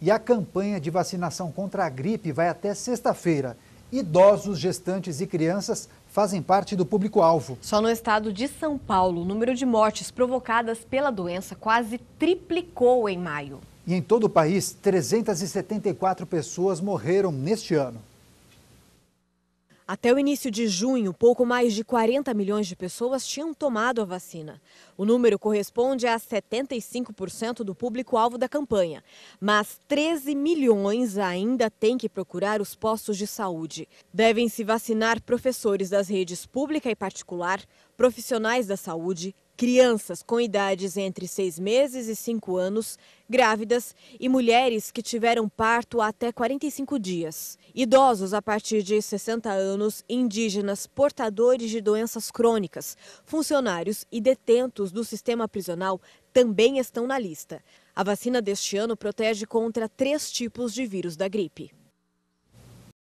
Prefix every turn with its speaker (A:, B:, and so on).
A: E a campanha de vacinação contra a gripe vai até sexta-feira. Idosos, gestantes e crianças fazem parte do público-alvo.
B: Só no estado de São Paulo, o número de mortes provocadas pela doença quase triplicou em maio.
A: E em todo o país, 374 pessoas morreram neste ano.
B: Até o início de junho, pouco mais de 40 milhões de pessoas tinham tomado a vacina. O número corresponde a 75% do público-alvo da campanha. Mas 13 milhões ainda têm que procurar os postos de saúde. Devem se vacinar professores das redes pública e particular, profissionais da saúde, crianças com idades entre seis meses e cinco anos, grávidas e mulheres que tiveram parto até 45 dias, idosos a partir de 60 anos, indígenas, portadores de doenças crônicas, funcionários e detentos do sistema prisional também estão na lista. A vacina deste ano protege contra três tipos de vírus da gripe.